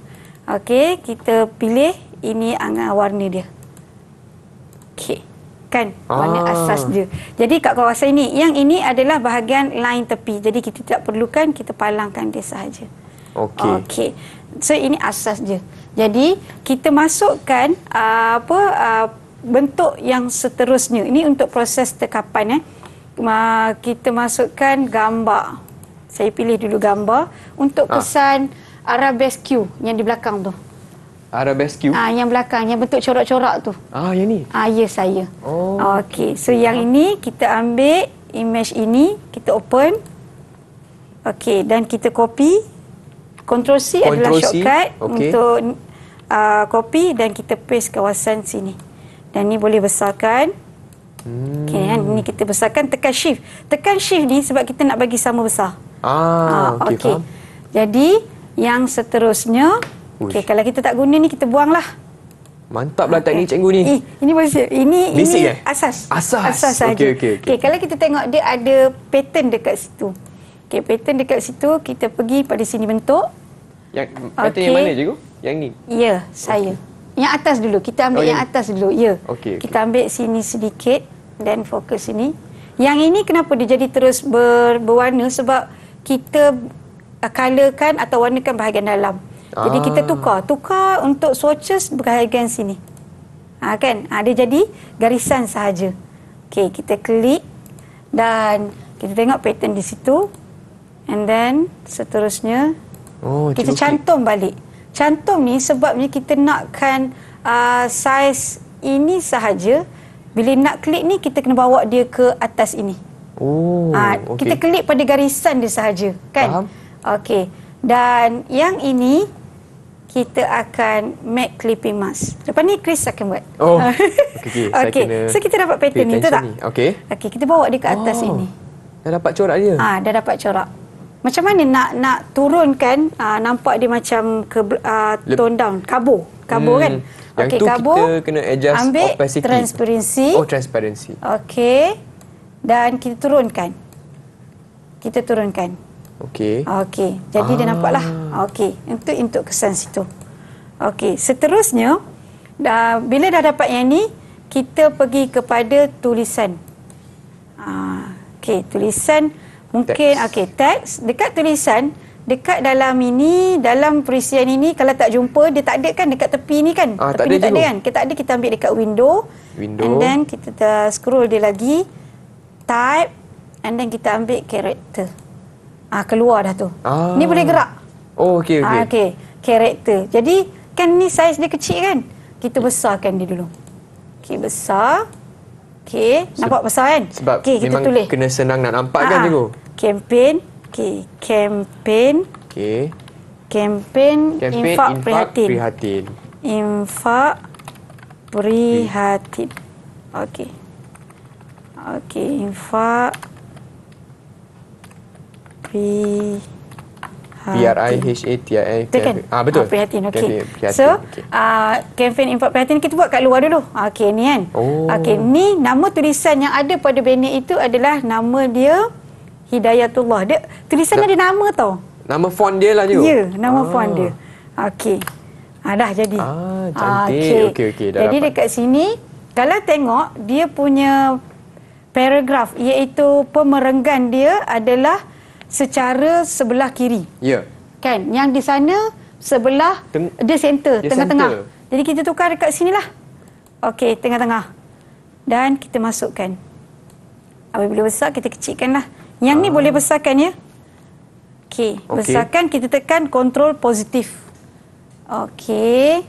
Okey, kita pilih ini angka warna dia okey kan warna ah. asas dia. Jadi kat kawasan ini yang ini adalah bahagian lain tepi. Jadi kita tidak perlukan kita palangkan dia sahaja. Okey. Okey. So ini asas dia. Jadi kita masukkan uh, apa uh, bentuk yang seterusnya. Ini untuk proses tekapan eh. Uh, kita masukkan gambar. Saya pilih dulu gambar untuk pesan ah. arabesque yang di belakang tu. Arabesque. Ah yang belakang yang bentuk corak-corak tu. Ah yang ni. Ah ya saya. Oh. Okey, so yang ini kita ambil image ini, kita open. Okey, dan kita copy. Control C Control adalah shortcut Okay. untuk uh, copy dan kita paste kawasan sini. Dan ni boleh besarkan. Hmm. Okey, kan? ini kita besarkan tekan shift. Tekan shift ni sebab kita nak bagi sama besar. Ah, ah okey. Okay. Jadi yang seterusnya Okey, kalau kita tak guna ni kita buanglah. Mantaplah okay. teknik cikgu ni. Eh, ini ini ini ini eh? asas. Asas. Asas okay, okay, okay. Okay, kalau kita tengok dia ada pattern dekat situ. Okey, pattern dekat situ kita pergi pada sini bentuk. Yang pattern okay. yang mana cikgu? Yang ni. Ya, saya. Okay. Yang atas dulu. Kita ambil oh, yang, yang atas dulu. Ya. Okay, okay. Kita ambil sini sedikit dan fokus sini. Yang ini kenapa dia jadi terus ber, berwarna sebab kita uh, colorkan atau warnakan bahagian dalam. Jadi kita ah. tukar. Tukar untuk swatches berhargaan sini. Ha, kan? Ha, dia jadi garisan sahaja. Okey, kita klik dan kita tengok pattern di situ. And then seterusnya oh, kita cik, cantum balik. Cantum ni sebabnya kita nakkan uh, size ini sahaja. Bila nak klik ni kita kena bawa dia ke atas ini. Oh, ha, okay. Kita klik pada garisan dia sahaja. Kan? Okey. Dan yang ini kita akan make clipping mask. Lepas ni Chris akan buat. Oh. Okey. Okay. Okay. So kita dapat pattern ni tu tak? Okey. Okey, kita bawa dia ke atas oh. ini. Dah dapat corak dia. Ah, ha, dah dapat corak. Macam mana nak nak turunkan aa, ah, nampak dia macam ke uh, ah, tone down, kabur. Kabur kan? hmm. kan? Yang tu kita kena adjust ambil opacity. transparency. Oh, transparency. Okey. Dan kita turunkan. Kita turunkan. Okey. Okey. Jadi ah. dia nampaklah. Okey. Itu untuk kesan situ. Okey. Seterusnya, dah, bila dah dapat yang ni, kita pergi kepada tulisan. Ah, Okey. Tulisan mungkin. Okey. Teks. Dekat tulisan, dekat dalam ini, dalam perisian ini, kalau tak jumpa, dia tak ada kan dekat tepi ni kan? Ah, tepi tak ada, tak kan? Kita tak ada, kita ambil dekat window. Window. And then kita scroll dia lagi. Type. And then kita ambil Character. Ah ha, keluar dah tu. Ah. Ni boleh gerak. Oh okey okey. Ha, okey. Karakter. Jadi kan ni saiz dia kecil kan? Kita besarkan dia dulu. Okey besar. Okey, nampak besar kan? Sebab okay, kita memang tulis. kena senang nak nampak ha, kan ah, cikgu? Kempen. Okey, kempen. Okey. Kempen infak, prihatin. prihatin. Infak prihatin. Okey. Okey, infak P-R-I-H-A-T-I-N. Itu kan? Ah, betul. Ah, prihatin, okey. So, kempen okay. uh, prihatin kita buat kat luar dulu. Ah, okay ni kan? Oh. Okey, ni nama tulisan yang ada pada banner itu adalah nama dia Hidayatullah. Dia, tulisan Na- ada nama tau. Nama font dia lah juga? Ya, nama ah. font dia. Okay, Ah, dah jadi. Ah, ah cantik. Okey, okey. Okay, okay, jadi dapat. dekat sini, kalau tengok, dia punya paragraf iaitu pemerenggan dia adalah secara sebelah kiri. Ya. Yeah. Kan? Yang di sana sebelah Teng the center, tengah-tengah. Jadi kita tukar dekat sinilah. Okey, tengah-tengah. Dan kita masukkan. boleh besar, kita kecilkanlah. Yang ah. ni boleh besarkan, ya? Okey, okay. besarkan. Kita tekan kontrol positif. Okey.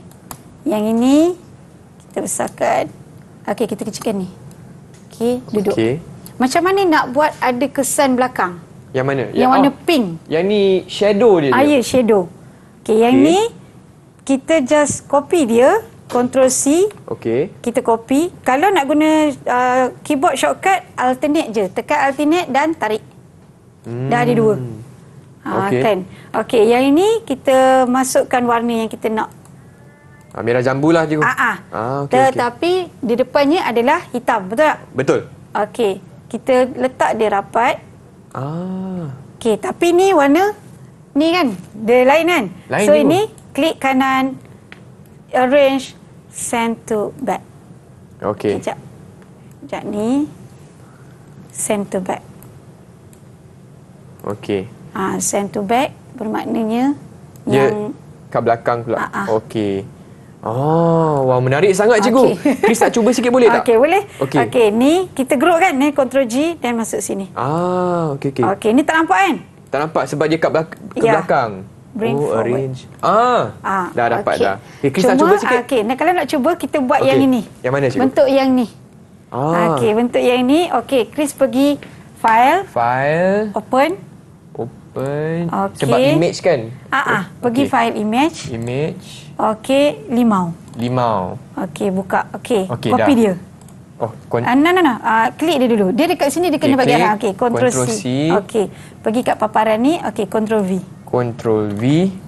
Yang ini, kita besarkan. Okey, kita kecilkan ni. Okey, duduk. Okay. Macam mana nak buat ada kesan belakang? Yang mana? Yang, yang warna oh, pink. Yang ni shadow dia. Ah, ya, yeah, shadow. Okay, yang okay. ni kita just copy dia. Ctrl C. Okay. Kita copy. Kalau nak guna uh, keyboard shortcut, alternate je. Tekan alternate dan tarik. Hmm. Dah ada dua. Ha, okay. Kan? Okay, yang ini kita masukkan warna yang kita nak. Ha, merah jambu lah juga. Ah, ah. ah okay, Tetapi okay. di depannya adalah hitam, betul tak? Betul. Okay, kita letak dia rapat. Ah. Okey, tapi ni warna ni kan? Dia lain kan? Lain so, dulu. ini klik kanan arrange send to back. Okey. Sekejap. Sekejap ni. Send to back. Okey. Ah, send to back bermaknanya Dia yang kat belakang pula. Uh-uh. Okey. Oh, wow, menarik sangat cikgu. Okay. Chris nak cuba sikit boleh tak? Okey, boleh. Okey, okay, ni kita group kan, ni control G dan masuk sini. Ah, okey, okey. Okey, ni tak nampak kan? Tak nampak sebab dia kat belak ke yeah. belakang. Bring oh, forward. arrange. Ah, ah dah okay. dapat dah. Okay, eh, Chris Cuma, cuba sikit. Ah, okey, nah, kalau nak cuba, kita buat okay. yang ini. Yang mana cikgu? Bentuk yang ni. Ah. Okey, bentuk yang ni. Okey, Chris pergi file. File. Open open. Okay. Sebab image kan? Ah ah, pergi file image. Image. Okey, limau. Limau. Okey, buka. Okey. Okay, Copy dah. dia. Oh, kon. Ah, nah, nah, nah. Ah, klik dia dulu. Dia dekat sini dia kena okay, bagi arah. Okey, control, C. C. Okey. Pergi kat paparan ni. Okey, control V. Control V.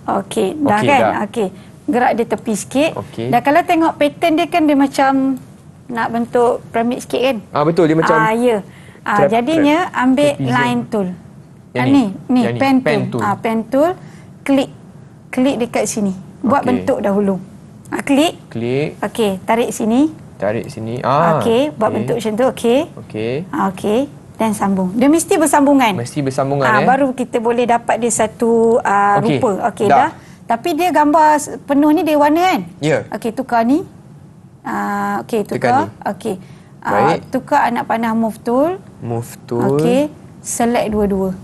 Okey, dah okay, kan? Okey. Gerak dia tepi sikit. Okay. Dan kalau tengok pattern dia kan dia macam nak bentuk pyramid sikit kan? Ah betul, dia macam Ah, ya. Ah, jadinya ambil trapism. line tool. Ah, yang ah, ni, ni, yang pen, Tool. tool. Ah, pen tool, klik. Klik dekat sini. Buat okay. bentuk dahulu. Ah, klik. Klik. Okey, tarik sini. Tarik sini. Ah. Okey, buat okay. bentuk macam tu. Okey. Okey. Ah, Okey. Dan sambung. Dia mesti bersambungan. Mesti bersambungan. Ah, eh. Baru kita boleh dapat dia satu ah, okay. rupa. Okey, dah. dah. Tapi dia gambar penuh ni dia warna kan? Ya. Yeah. Okey, tukar ni. Ah, Okey, tukar. Okey. Ah, Baik. tukar anak panah move tool. Move tool. Okey. Select dua-dua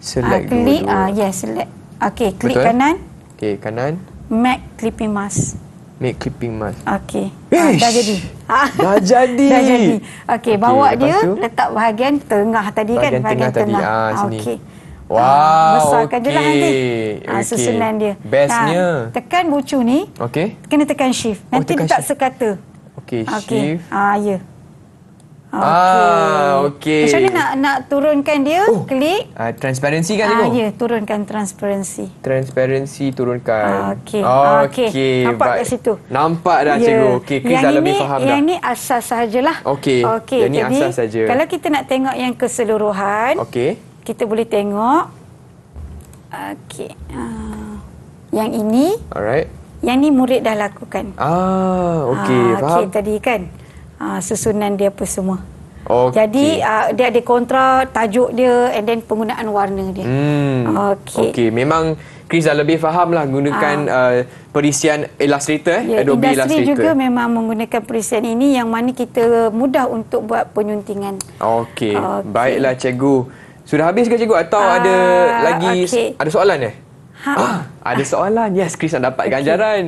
select uh, klik, dua, dua. Uh, yes, select. Okay, klik Betul, kanan. Eh? Okay, kanan. Mac clipping mask. Mac clipping mask. Okay. Uh, dah jadi. Ah, dah jadi. dah jadi. Okay, bawa dia tu? letak bahagian tengah tadi bahagian kan? Bahagian tengah, tengah. tadi. Ah, sini. Okay. Wow, uh, besarkan okay. je lah nanti uh, Susunan okay. dia Bestnya ha, Tekan bucu ni Okay Kena tekan shift oh, Nanti oh, tekan dia tak shift. sekata Okay, okay. shift Ah, uh, ya Ah, okey. Macam mana nak nak turunkan dia? Oh. Klik. Ah, transparency kan tu? Ah, ya, turunkan transparency. Transparency turunkan. Ah, okey. Oh, okey. Okay. Nampak But, kat situ. Nampak dah yeah. cikgu. Okey, kita dah lebih faham yang dah. Yang ni asas sajalah. Okey. Okay. Yang ni Jadi, asas saja. Kalau kita nak tengok yang keseluruhan, okey. Kita boleh tengok Okey. Ah, yang ini. Alright. Yang ni murid dah lakukan. Ah, okey. Ah, okey tadi kan uh, susunan dia apa semua. Okay. Jadi uh, dia ada kontra tajuk dia and then penggunaan warna dia. Hmm. Okey. Okey, memang Chris dah lebih faham lah gunakan uh, uh, perisian Illustrator, eh? yeah, Adobe Illustrator. Industri juga memang menggunakan perisian ini yang mana kita mudah untuk buat penyuntingan. Okey, okay. baiklah cikgu. Sudah habis ke cikgu atau uh, ada lagi okay. ada soalan eh? Ha. Ah, ada soalan, yes Chris nak dapat okay. ganjaran.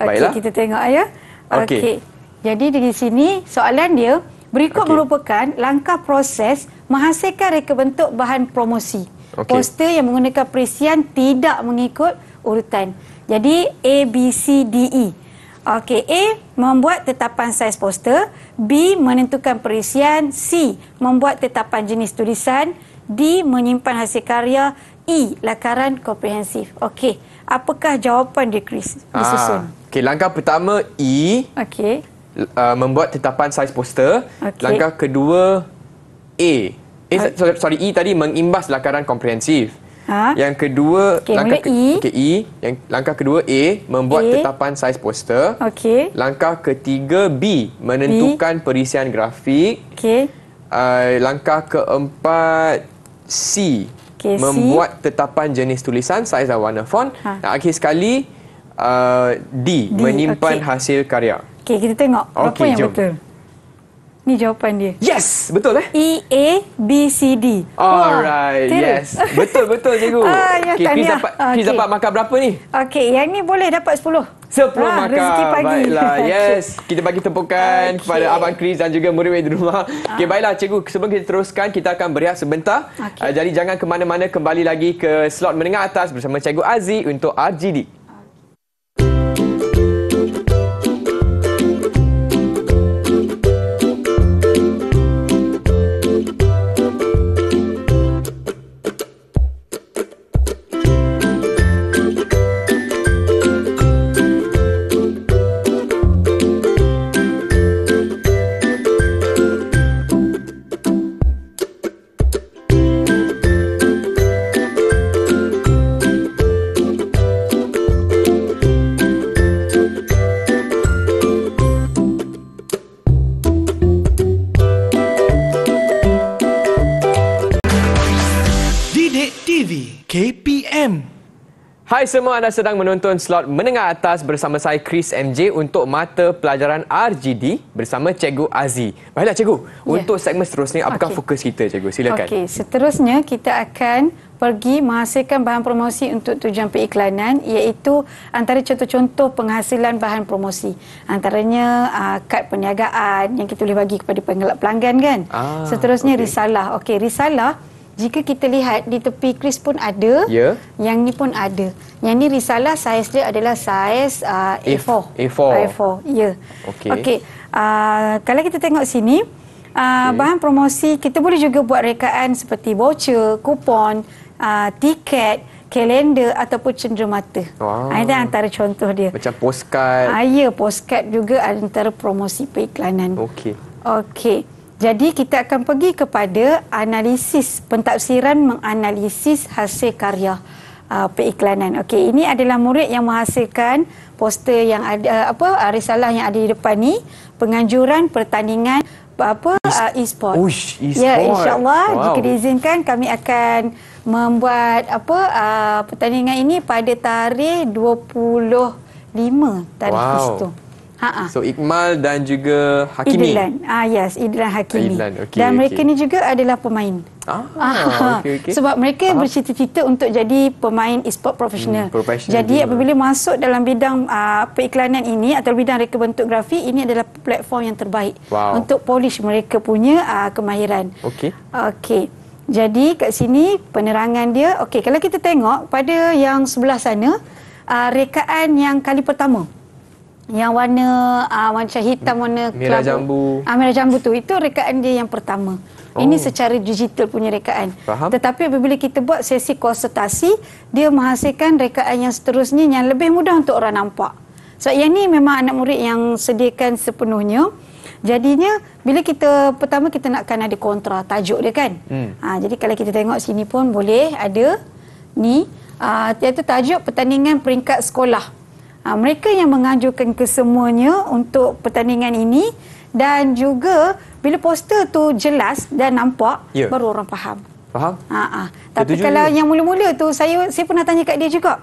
baiklah. Okey, kita tengok ya. Okey. Okay. Jadi di sini soalan dia berikut okay. merupakan langkah proses menghasilkan reka bentuk bahan promosi. Okay. Poster yang menggunakan perisian tidak mengikut urutan. Jadi A B C D E. Okey, A membuat tetapan saiz poster, B menentukan perisian, C membuat tetapan jenis tulisan, D menyimpan hasil karya, E lakaran komprehensif. Okey, apakah jawapan dia Chris ah, disusun? Ah. Okey, langkah pertama E. Okey uh, membuat tetapan saiz poster. Okay. Langkah kedua A. Eh, eh ah. sorry, sorry E tadi mengimbas lakaran komprehensif. Ha? Yang kedua okay, langkah ke- E. Okay, e. Yang, langkah kedua A membuat A. tetapan saiz poster. Okay. Langkah ketiga B menentukan B. perisian grafik. Okay. Uh, langkah keempat C. Okay, membuat C. tetapan jenis tulisan, saiz dan warna font. Ha. Dan akhir sekali uh, D, D menyimpan okay. hasil karya. Okey, kita tengok okay, apa yang jom. betul. Ni jawapan dia. Yes, betul eh? E A B C D. Alright, wow. yes. Betul betul cikgu. Ah, ya, okay, Fiz dapat okay. dapat markah berapa ni? Okey, yang ni boleh dapat 10. 10 ah, markah. Rezeki pagi. Baiklah, yes. Kita bagi tepukan okay. kepada abang Kris dan juga murid-murid di rumah. Ah. Okey, baiklah cikgu, sebelum kita teruskan, kita akan berehat sebentar. Okay. Uh, ah, jadi jangan ke mana-mana, kembali lagi ke slot menengah atas bersama cikgu Aziz untuk RGD. M. Hai semua anda sedang menonton slot menengah atas bersama saya Chris MJ untuk mata pelajaran RGD bersama Cikgu Azi. Baiklah Cikgu, yeah. untuk segmen seterusnya apakah okay. fokus kita Cikgu? Silakan. Okey, seterusnya kita akan pergi menghasilkan bahan promosi untuk tujuan periklanan iaitu antara contoh-contoh penghasilan bahan promosi. Antaranya uh, kad perniagaan yang kita boleh bagi kepada pelanggan kan. Ah, seterusnya okay. risalah. Okey, risalah jika kita lihat di tepi kris pun ada yeah. yang ni pun ada yang ni risalah saiz dia adalah saiz uh, A4 A4 A4 ya yeah. okey okey uh, kalau kita tengok sini uh, okay. bahan promosi kita boleh juga buat rekaan seperti voucher kupon uh, tiket kalender ataupun cenderamata. Wow. Ada ah, antara contoh dia. Macam postcard. Ah, ya, postcard juga antara promosi periklanan. Okey. Okey. Jadi kita akan pergi kepada analisis pentafsiran menganalisis hasil karya uh, periklanan. Okey, ini adalah murid yang menghasilkan poster yang ada uh, apa uh, risalah yang ada di depan ni, penganjuran pertandingan uh, apa uh, e-sport. Uish, ya, e-sport. Ya, insya-Allah wow. jika diizinkan kami akan membuat apa uh, pertandingan ini pada tarikh 25 tarikh wow. itu. Ha-ha. So Iqmal dan juga Hakimi. Idlan. Ah yes, Idlan Hakimi. Idlan. Okay, dan okay. mereka ni juga adalah pemain. Ah, ah okay, okay. Sebab mereka ah. bercita-cita untuk jadi pemain e-sport profesional. Hmm, jadi juga. apabila masuk dalam bidang uh, periklanan ini atau bidang reka bentuk grafik ini adalah platform yang terbaik wow. untuk polish mereka punya uh, kemahiran. Okey. Okey. Jadi kat sini penerangan dia. Okey, kalau kita tengok pada yang sebelah sana uh, rekaan yang kali pertama yang warna uh, macam hitam warna hmm. merah jambu uh, merah jambu tu itu rekaan dia yang pertama oh. ini secara digital punya rekaan Faham. tetapi apabila kita buat sesi konsultasi dia menghasilkan rekaan yang seterusnya yang lebih mudah untuk orang nampak so, yang ni memang anak murid yang sediakan sepenuhnya jadinya bila kita pertama kita nakkan ada kontra tajuk dia kan hmm. uh, jadi kalau kita tengok sini pun boleh ada ni uh, iaitu tajuk pertandingan peringkat sekolah Ha, mereka yang menganjurkan kesemuanya untuk pertandingan ini dan juga bila poster tu jelas dan nampak yeah. baru orang faham. Faham? Ha, ha. Tapi kalau yang mula-mula tu saya saya pernah tanya kat dia juga.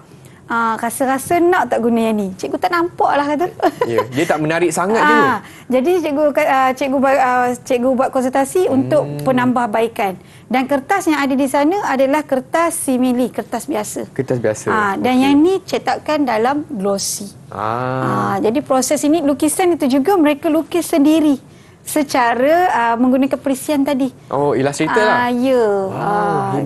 Ah, rasa-rasa nak tak guna yang ni. Cikgu tak nampak lah kata. Yeah, dia tak menarik sangat ah, dulu. Jadi cikgu uh, cikgu, uh, cikgu buat konsultasi hmm. untuk penambahbaikan. Dan kertas yang ada di sana adalah kertas simili, kertas biasa. Kertas biasa. Ah, dan yang ni cetakan dalam glossy. Ah. ah. jadi proses ini lukisan itu juga mereka lukis sendiri secara uh, menggunakan perisian tadi. Oh, illustrator uh, lah. Ah, ya. Wow,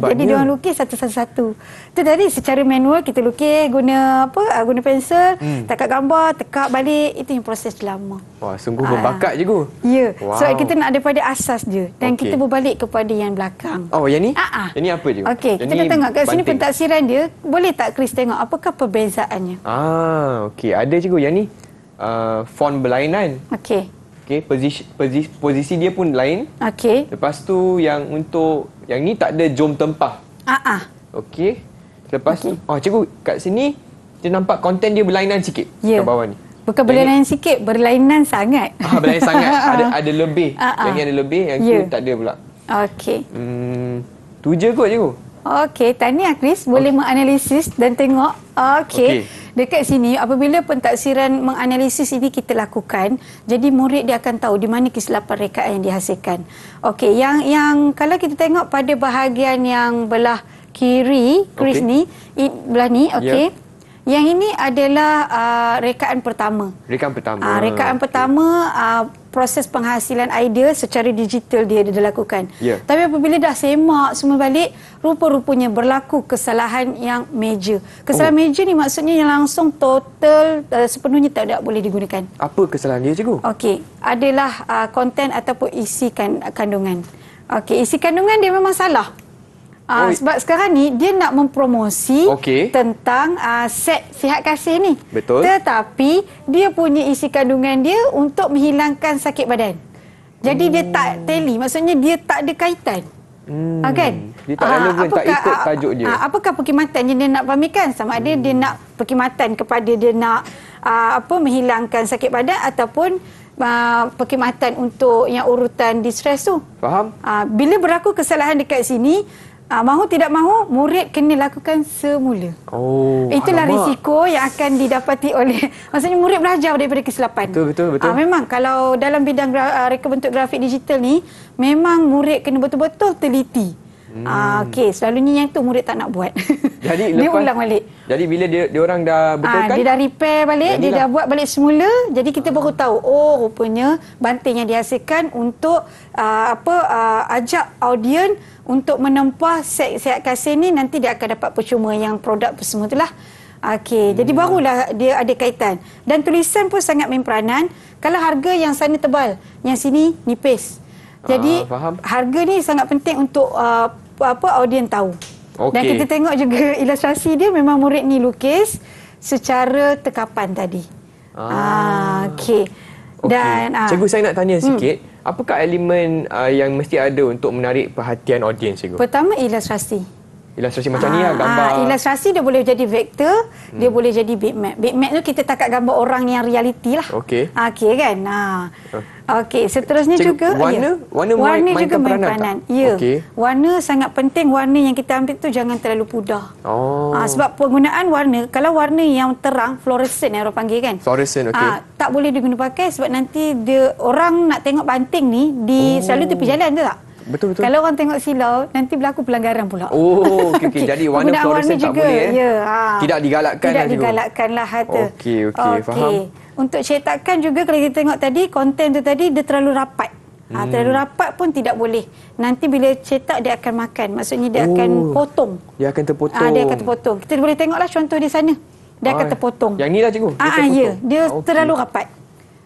uh, jadi, dia orang lukis satu-satu. Itu tadi secara manual kita lukis guna apa? Uh, guna pensel, hmm. tekak gambar, tekak balik. Itu yang proses lama. Wah, sungguh berbakat uh, je, Gu. Ya. Yeah. Wow. So, kita nak daripada asas je. Dan okay. kita berbalik kepada yang belakang. Oh, yang ni? Uh-uh. Yang ni apa je? Okey, kita nak tengok. Kat sini pentaksiran dia. Boleh tak Chris tengok apakah perbezaannya? Ah, okey. Ada, cikgu. Yang ni? Uh, font berlainan. Okey. Okay, posisi, posisi, posisi dia pun lain. Okay. Lepas tu yang untuk yang ni tak ada jom tempah. Ah ah. Okay. Lepas okay. tu, oh ah, cikgu kat sini dia nampak konten dia berlainan sikit yeah. kat bawah ni. Bukan berlainan yang sikit, berlainan sangat. Ah, berlainan sangat. ada ada lebih. Ah, ah. Yang ni ada lebih, yang yeah. tu ya. tak ada pula. Okay. Hmm, tu je kot cikgu. Okey, tahniah Chris. Boleh menganalisis dan tengok. Okey. Okay. Dekat sini, apabila pentaksiran menganalisis ini kita lakukan, jadi murid dia akan tahu di mana kesilapan rekaan yang dihasilkan. Okey, yang yang kalau kita tengok pada bahagian yang belah kiri Kris okay. ni, belah ni, okey. Yeah. Yang ini adalah uh, rekaan pertama. Rekaan pertama. Uh, rekaan pertama okay. uh, proses penghasilan idea secara digital dia dilakukan. Yeah. Tapi apabila dah semak semua balik, rupa-rupanya berlaku kesalahan yang major. Kesalahan oh. major ni maksudnya yang langsung total uh, sepenuhnya tak ada boleh digunakan. Apa kesalahan dia cikgu? Okey, adalah uh, konten ataupun isi kan, kandungan. Okey, isi kandungan dia memang salah. Uh, sebab sekarang ni dia nak mempromosi okay. tentang uh, set sihat kasih ni. Betul. Tetapi dia punya isi kandungan dia untuk menghilangkan sakit badan. Jadi hmm. dia tak hmm. teli, maksudnya dia tak ada kaitan. Ah, hmm. Okay. Dia tak relevan, apakah, tak ikut tajuk dia. Uh, apakah perkhidmatan yang dia nak pamerkan? Sama ada dia hmm. nak perkhidmatan kepada dia nak uh, apa menghilangkan sakit badan ataupun uh, perkhidmatan untuk yang urutan distress tu. Faham. Uh, bila berlaku kesalahan dekat sini, Ah mahu tidak mahu murid kena lakukan semula. Oh. Itulah alamak. risiko yang akan didapati oleh maksudnya murid belajar daripada kesilapan. Betul betul betul. Uh, memang kalau dalam bidang gra- ah, reka bentuk grafik digital ni memang murid kena betul-betul teliti. Hmm. Ah, okay, selalunya yang tu murid tak nak buat. Jadi dia lepas, ulang balik. Jadi bila dia, dia orang dah ah, betulkan? Ah, dia dah repair balik, jadilah. dia dah buat balik semula. Jadi kita ah. baru tahu, oh rupanya banting yang dihasilkan untuk uh, apa uh, ajak audien untuk menempah set-set kasih ni nanti dia akan dapat percuma yang produk apa semua itulah. Okay, hmm. jadi barulah dia ada kaitan. Dan tulisan pun sangat memperanan. Kalau harga yang sana tebal, yang sini nipis. Jadi uh, harga ni sangat penting untuk uh, apa audiens tahu. Okay. Dan kita tengok juga ilustrasi dia memang murid ni lukis secara tekapan tadi. Ah, ah okey. Okay. Dan ah, cikgu saya nak tanya hmm. sikit, hmm. apakah elemen uh, yang mesti ada untuk menarik perhatian audiens cikgu? Pertama ilustrasi. Ilustrasi macam ah, ni lah ah, gambar. Ah, ilustrasi dia boleh jadi vektor, hmm. dia boleh jadi bitmap. Bitmap tu kita takat gambar orang yang realiti lah. Okey. Ah, okey kan. Ah. Huh. Oh. Okey, seterusnya Cik, juga warna, ya. warna, warna main, juga main peranan. peranan. Ya. Okay. Warna sangat penting, warna yang kita ambil tu jangan terlalu pudar. Oh. Ha, sebab penggunaan warna, kalau warna yang terang, fluorescent yang orang panggil kan. Fluorescent, okey. Ha, tak boleh digunakan pakai sebab nanti dia orang nak tengok banting ni di oh. selalu tepi jalan tu tak? Betul betul. Kalau orang tengok silau nanti berlaku pelanggaran pula. Oh, okey okay. jadi warna fluorescent tak juga. boleh eh. Ya, ha. Tidak digalakkan Tidak lah, digalakkanlah Okey okey okay. faham. Untuk cetakan juga kalau kita tengok tadi konten tu tadi dia terlalu rapat. Ah, hmm. Ha, terlalu rapat pun tidak boleh. Nanti bila cetak dia akan makan. Maksudnya dia oh, akan potong. Dia akan terpotong. ha, dia akan terpotong. Kita boleh tengoklah contoh di sana. Dia Ay. akan terpotong. Yang ni lah cikgu. Ah ya, dia okay. terlalu rapat.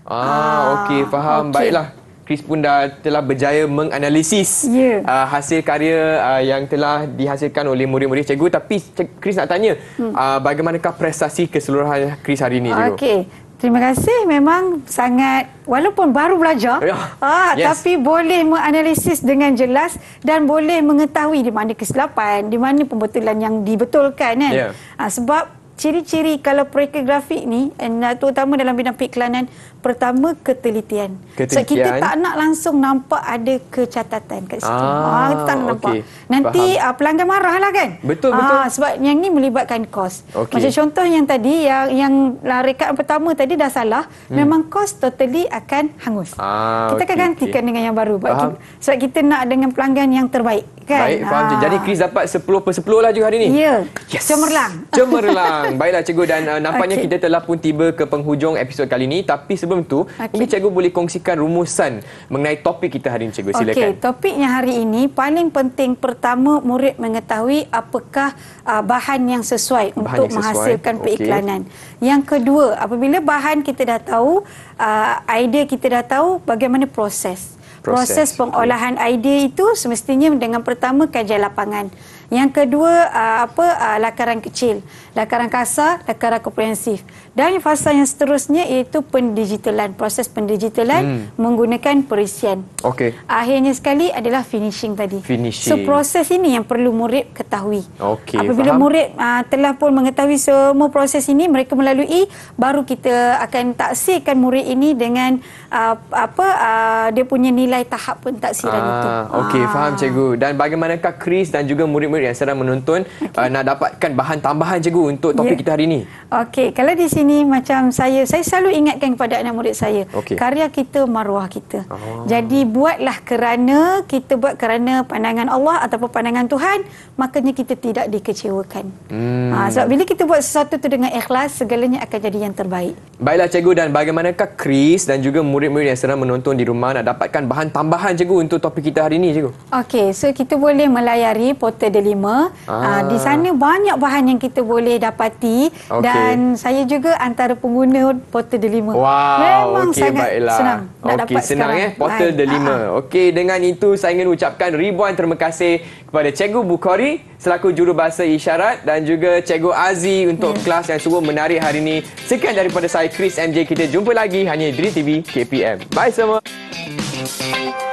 Ah okey faham okay. baiklah. Chris pun dah telah berjaya menganalisis yeah. uh, hasil karya uh, yang telah dihasilkan oleh murid-murid cikgu. Tapi Chris nak tanya, hmm. uh, bagaimanakah prestasi keseluruhan Chris hari ini? Okey. Terima kasih. Memang sangat, walaupun baru belajar, yeah. ah, yes. tapi boleh menganalisis dengan jelas dan boleh mengetahui di mana kesilapan, di mana pembetulan yang dibetulkan. Kan? Yeah. Ah, sebab ciri-ciri kalau proyekografi ni, eh, terutama dalam bidang periklanan, pertama ketelitian. ketelitian. So kita tak nak langsung nampak ada kecatatan kat situ. Ah, ah kita tak nak okay. nampak. Nanti uh, pelanggan marahlah kan? Betul ah, betul. Ah, sebab yang ni melibatkan kos. Okay. Macam contoh yang tadi yang yang rekaan pertama tadi dah salah, hmm. memang kos totally akan hangus. Ah, kita okay, akan gantikan okay. dengan yang baru. Sebab kita, sebab kita nak dengan pelanggan yang terbaik. Kan? Baik, faham ah. Jadi Chris dapat 10 per 10 lah juga hari ni. Ya, yes. cemerlang. Cemerlang. Baiklah cikgu dan uh, nampaknya okay. kita telah pun tiba ke penghujung episod kali ini. Tapi sebelum tu okay. mungkin cikgu boleh kongsikan rumusan mengenai topik kita hari ini cikgu silakan. Okey, topiknya hari ini paling penting pertama murid mengetahui apakah uh, bahan yang sesuai bahan untuk yang sesuai. menghasilkan okay. periklanan. Yang kedua, apabila bahan kita dah tahu, uh, idea kita dah tahu bagaimana proses. Proses, proses pengolahan okay. idea itu semestinya dengan pertama kajian lapangan. Yang kedua uh, apa uh, lakaran kecil, lakaran kasar, lakaran komprehensif. Dan fasa yang seterusnya iaitu pendigitalan, proses pendigitalan hmm. menggunakan perisian. Okey. Akhirnya sekali adalah finishing tadi. Finishing. So proses ini yang perlu murid ketahui. Okey. Apabila faham. murid uh, telah pun mengetahui semua proses ini mereka melalui baru kita akan taksirkan murid ini dengan uh, apa uh, dia punya nilai tahap pentaksiran ah, itu. Okey, ah. faham cikgu. Dan bagaimanakah Chris dan juga murid-murid viewer yang sedang menonton okay. uh, nak dapatkan bahan tambahan cikgu untuk topik yeah. kita hari ini? Okey, kalau di sini macam saya, saya selalu ingatkan kepada anak murid saya, okay. karya kita maruah kita. Oh. Jadi buatlah kerana kita buat kerana pandangan Allah ataupun pandangan Tuhan, makanya kita tidak dikecewakan. Hmm. Ha, sebab bila kita buat sesuatu tu dengan ikhlas, segalanya akan jadi yang terbaik. Baiklah cikgu dan bagaimanakah Chris dan juga murid-murid yang sedang menonton di rumah nak dapatkan bahan tambahan cikgu untuk topik kita hari ini cikgu? Okey, so kita boleh melayari portal 25 ah. uh, di sana banyak bahan yang kita boleh dapati okay. dan saya juga antara pengguna portal delima wow. memang okay, sangat baiklah. senang okay, senang sekarang. eh portal delima uh-huh. Ah. okey dengan itu saya ingin ucapkan ribuan terima kasih kepada cikgu Bukhari selaku juru bahasa isyarat dan juga cikgu Azi untuk yeah. kelas yang sungguh menarik hari ini sekian daripada saya Chris MJ kita jumpa lagi hanya di TV KPM bye semua Thank you.